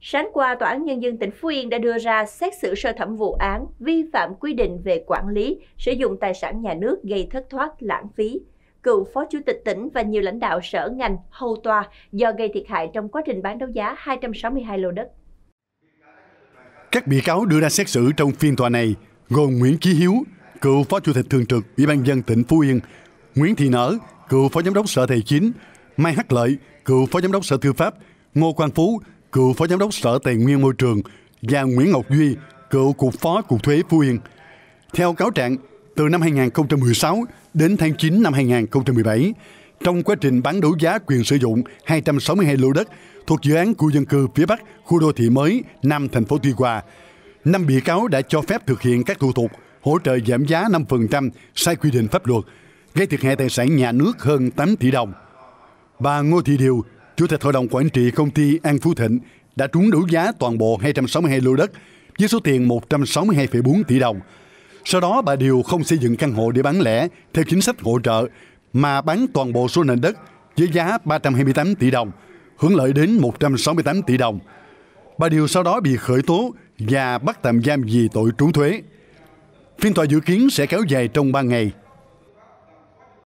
Sáng qua, Tòa án Nhân dân tỉnh Phú Yên đã đưa ra xét xử sơ thẩm vụ án vi phạm quy định về quản lý, sử dụng tài sản nhà nước gây thất thoát, lãng phí. Cựu Phó Chủ tịch tỉnh và nhiều lãnh đạo sở ngành hầu tòa do gây thiệt hại trong quá trình bán đấu giá 262 lô đất. Các bị cáo đưa ra xét xử trong phiên tòa này gồm Nguyễn Chí Hiếu, cựu Phó Chủ tịch Thường trực Ủy ban dân tỉnh Phú Yên, Nguyễn Thị Nở, cựu Phó Giám đốc Sở Tài chính, Mai Hắc Lợi, cựu Phó Giám đốc Sở Tư pháp, Ngô Quang Phú, cựu phó giám đốc Sở Tài nguyên Môi trường và Nguyễn Ngọc Duy, cựu cục phó cục thuế Phú Yên. Theo cáo trạng, từ năm 2016 đến tháng 9 năm 2017, trong quá trình bán đấu giá quyền sử dụng 262 lô đất thuộc dự án khu dân cư phía Bắc, khu đô thị mới, Nam thành phố Tuy Hòa, năm bị cáo đã cho phép thực hiện các thủ tục hỗ trợ giảm giá 5% sai quy định pháp luật, gây thiệt hại tài sản nhà nước hơn 8 tỷ đồng. Bà Ngô Thị Điều, Chủ tịch Hội đồng Quản trị công ty An Phú Thịnh đã trúng đấu giá toàn bộ 262 lô đất với số tiền 162,4 tỷ đồng. Sau đó bà Điều không xây dựng căn hộ để bán lẻ theo chính sách hỗ trợ mà bán toàn bộ số nền đất với giá 328 tỷ đồng, hưởng lợi đến 168 tỷ đồng. Bà Điều sau đó bị khởi tố và bắt tạm giam vì tội trốn thuế. Phiên tòa dự kiến sẽ kéo dài trong 3 ngày